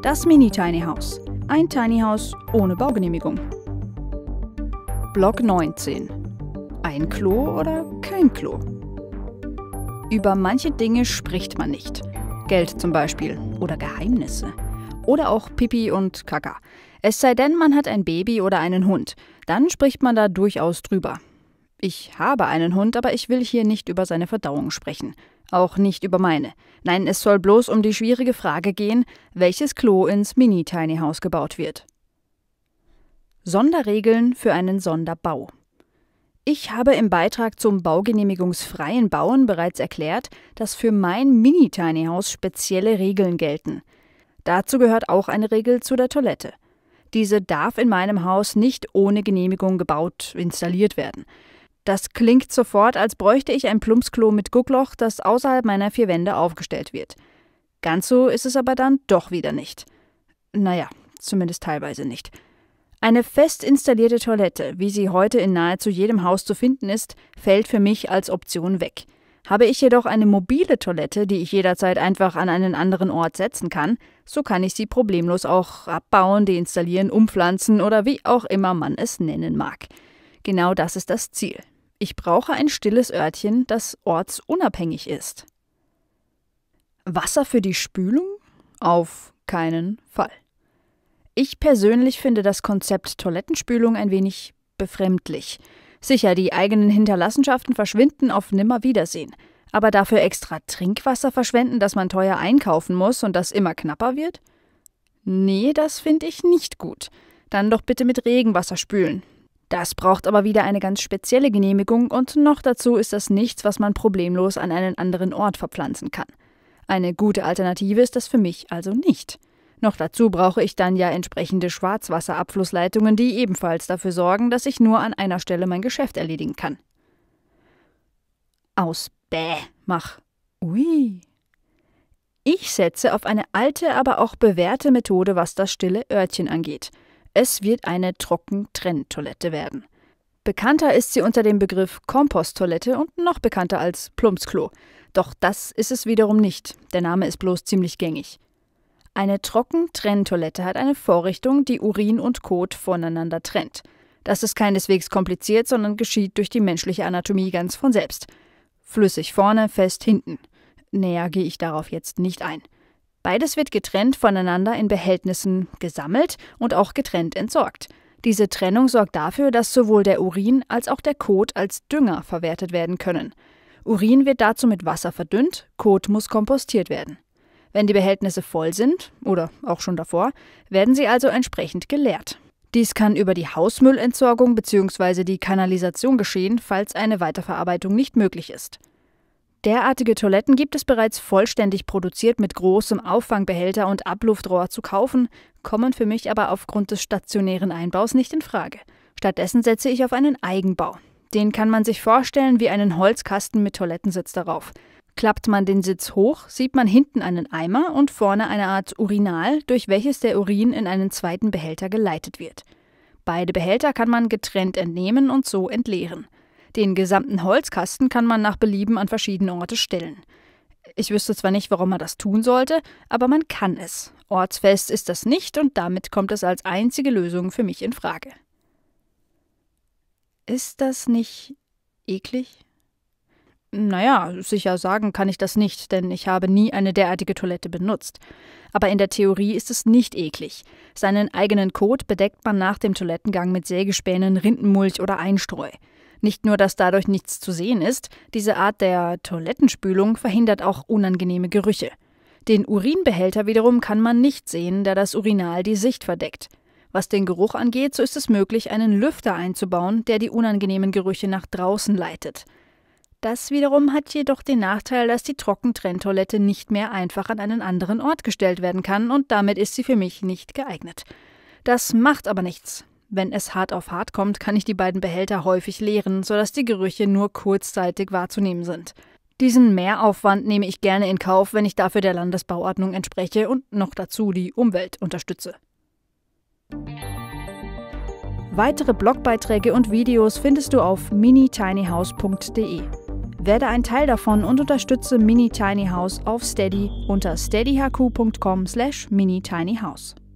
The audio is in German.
Das Mini Tiny House. Ein Tiny House ohne Baugenehmigung. Block 19. Ein Klo oder kein Klo? Über manche Dinge spricht man nicht. Geld zum Beispiel oder Geheimnisse. Oder auch Pipi und Kaka. Es sei denn, man hat ein Baby oder einen Hund. Dann spricht man da durchaus drüber. Ich habe einen Hund, aber ich will hier nicht über seine Verdauung sprechen. Auch nicht über meine. Nein, es soll bloß um die schwierige Frage gehen, welches Klo ins Mini-Tiny haus gebaut wird. Sonderregeln für einen Sonderbau. Ich habe im Beitrag zum baugenehmigungsfreien Bauen bereits erklärt, dass für mein Mini-Tiny haus spezielle Regeln gelten. Dazu gehört auch eine Regel zu der Toilette. Diese darf in meinem Haus nicht ohne Genehmigung gebaut, installiert werden. Das klingt sofort, als bräuchte ich ein Plumpsklo mit Guckloch, das außerhalb meiner vier Wände aufgestellt wird. Ganz so ist es aber dann doch wieder nicht. Naja, zumindest teilweise nicht. Eine fest installierte Toilette, wie sie heute in nahezu jedem Haus zu finden ist, fällt für mich als Option weg. Habe ich jedoch eine mobile Toilette, die ich jederzeit einfach an einen anderen Ort setzen kann, so kann ich sie problemlos auch abbauen, deinstallieren, umpflanzen oder wie auch immer man es nennen mag. Genau das ist das Ziel. Ich brauche ein stilles Örtchen, das ortsunabhängig ist. Wasser für die Spülung? Auf keinen Fall. Ich persönlich finde das Konzept Toilettenspülung ein wenig befremdlich. Sicher, die eigenen Hinterlassenschaften verschwinden auf Nimmerwiedersehen. Aber dafür extra Trinkwasser verschwenden, das man teuer einkaufen muss und das immer knapper wird? Nee, das finde ich nicht gut. Dann doch bitte mit Regenwasser spülen. Das braucht aber wieder eine ganz spezielle Genehmigung und noch dazu ist das nichts, was man problemlos an einen anderen Ort verpflanzen kann. Eine gute Alternative ist das für mich also nicht. Noch dazu brauche ich dann ja entsprechende Schwarzwasserabflussleitungen, die ebenfalls dafür sorgen, dass ich nur an einer Stelle mein Geschäft erledigen kann. Aus Bäh mach. Ui. Ich setze auf eine alte, aber auch bewährte Methode, was das stille Örtchen angeht – es wird eine Trockentrenntoilette werden. Bekannter ist sie unter dem Begriff Komposttoilette und noch bekannter als Plumpsklo. Doch das ist es wiederum nicht. Der Name ist bloß ziemlich gängig. Eine Trockentrenntoilette hat eine Vorrichtung, die Urin und Kot voneinander trennt. Das ist keineswegs kompliziert, sondern geschieht durch die menschliche Anatomie ganz von selbst. Flüssig vorne, fest hinten. Näher gehe ich darauf jetzt nicht ein. Beides wird getrennt voneinander in Behältnissen gesammelt und auch getrennt entsorgt. Diese Trennung sorgt dafür, dass sowohl der Urin als auch der Kot als Dünger verwertet werden können. Urin wird dazu mit Wasser verdünnt, Kot muss kompostiert werden. Wenn die Behältnisse voll sind, oder auch schon davor, werden sie also entsprechend geleert. Dies kann über die Hausmüllentsorgung bzw. die Kanalisation geschehen, falls eine Weiterverarbeitung nicht möglich ist. Derartige Toiletten gibt es bereits vollständig produziert mit großem Auffangbehälter und Abluftrohr zu kaufen, kommen für mich aber aufgrund des stationären Einbaus nicht in Frage. Stattdessen setze ich auf einen Eigenbau. Den kann man sich vorstellen wie einen Holzkasten mit Toilettensitz darauf. Klappt man den Sitz hoch, sieht man hinten einen Eimer und vorne eine Art Urinal, durch welches der Urin in einen zweiten Behälter geleitet wird. Beide Behälter kann man getrennt entnehmen und so entleeren. Den gesamten Holzkasten kann man nach Belieben an verschiedene Orte stellen. Ich wüsste zwar nicht, warum man das tun sollte, aber man kann es. Ortsfest ist das nicht und damit kommt es als einzige Lösung für mich in Frage. Ist das nicht eklig? Naja, sicher sagen kann ich das nicht, denn ich habe nie eine derartige Toilette benutzt. Aber in der Theorie ist es nicht eklig. Seinen eigenen Kot bedeckt man nach dem Toilettengang mit Sägespänen, Rindenmulch oder Einstreu. Nicht nur, dass dadurch nichts zu sehen ist, diese Art der Toilettenspülung verhindert auch unangenehme Gerüche. Den Urinbehälter wiederum kann man nicht sehen, da das Urinal die Sicht verdeckt. Was den Geruch angeht, so ist es möglich, einen Lüfter einzubauen, der die unangenehmen Gerüche nach draußen leitet. Das wiederum hat jedoch den Nachteil, dass die Trockentrenntoilette nicht mehr einfach an einen anderen Ort gestellt werden kann und damit ist sie für mich nicht geeignet. Das macht aber nichts. Wenn es hart auf hart kommt, kann ich die beiden Behälter häufig leeren, sodass die Gerüche nur kurzzeitig wahrzunehmen sind. Diesen Mehraufwand nehme ich gerne in Kauf, wenn ich dafür der Landesbauordnung entspreche und noch dazu die Umwelt unterstütze. Weitere Blogbeiträge und Videos findest du auf miniTinyHouse.de. Werde ein Teil davon und unterstütze Mini Tiny House auf Steady unter steadyhq.com/miniTinyHouse.